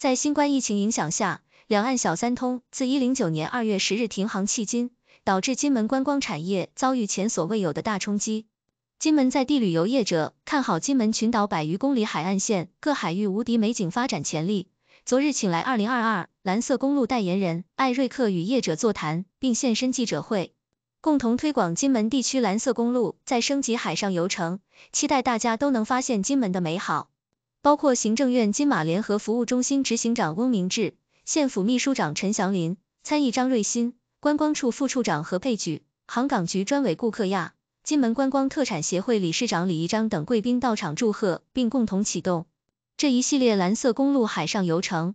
在新冠疫情影响下，两岸小三通自一零九年二月十日停航迄今，导致金门观光产业遭遇前所未有的大冲击。金门在地旅游业者看好金门群岛百余公里海岸线各海域无敌美景发展潜力，昨日请来二零二二蓝色公路代言人艾瑞克与业者座谈，并现身记者会，共同推广金门地区蓝色公路在升级海上游程，期待大家都能发现金门的美好。包括行政院金马联合服务中心执行长翁明志、县府秘书长陈祥林、参议张瑞新、观光处副处长何佩举、航港局专委顾克亚、金门观光特产协会理事长李一章等贵宾到场祝贺，并共同启动这一系列蓝色公路海上游程。